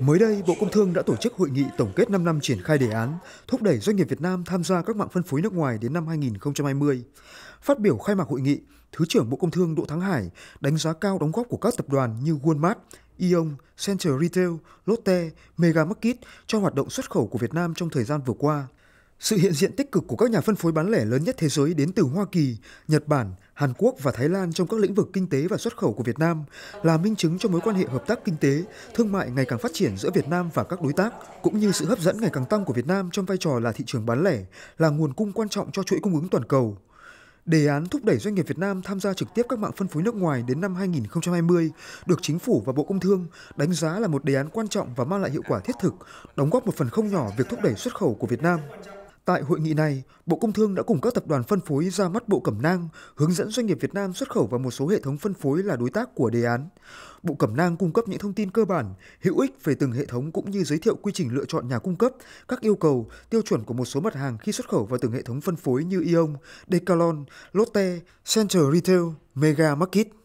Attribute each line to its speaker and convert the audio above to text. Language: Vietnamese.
Speaker 1: Mới đây, Bộ Công Thương đã tổ chức hội nghị tổng kết 5 năm triển khai đề án thúc đẩy doanh nghiệp Việt Nam tham gia các mạng phân phối nước ngoài đến năm 2020. Phát biểu khai mạc hội nghị, Thứ trưởng Bộ Công Thương Đỗ Thắng Hải đánh giá cao đóng góp của các tập đoàn như Walmart, Ion, Central Retail, Lotte, Mega Market cho hoạt động xuất khẩu của Việt Nam trong thời gian vừa qua. Sự hiện diện tích cực của các nhà phân phối bán lẻ lớn nhất thế giới đến từ Hoa Kỳ, Nhật Bản, Hàn Quốc và Thái Lan trong các lĩnh vực kinh tế và xuất khẩu của Việt Nam là minh chứng cho mối quan hệ hợp tác kinh tế, thương mại ngày càng phát triển giữa Việt Nam và các đối tác, cũng như sự hấp dẫn ngày càng tăng của Việt Nam trong vai trò là thị trường bán lẻ, là nguồn cung quan trọng cho chuỗi cung ứng toàn cầu. Đề án thúc đẩy doanh nghiệp Việt Nam tham gia trực tiếp các mạng phân phối nước ngoài đến năm 2020 được Chính phủ và Bộ Công Thương đánh giá là một đề án quan trọng và mang lại hiệu quả thiết thực, đóng góp một phần không nhỏ việc thúc đẩy xuất khẩu của Việt Nam. Tại hội nghị này, Bộ Công Thương đã cùng các tập đoàn phân phối ra mắt bộ cẩm nang, hướng dẫn doanh nghiệp Việt Nam xuất khẩu vào một số hệ thống phân phối là đối tác của đề án. Bộ cẩm nang cung cấp những thông tin cơ bản, hữu ích về từng hệ thống cũng như giới thiệu quy trình lựa chọn nhà cung cấp, các yêu cầu, tiêu chuẩn của một số mặt hàng khi xuất khẩu vào từng hệ thống phân phối như Ion, decalon Lotte, Center Retail, Mega Market.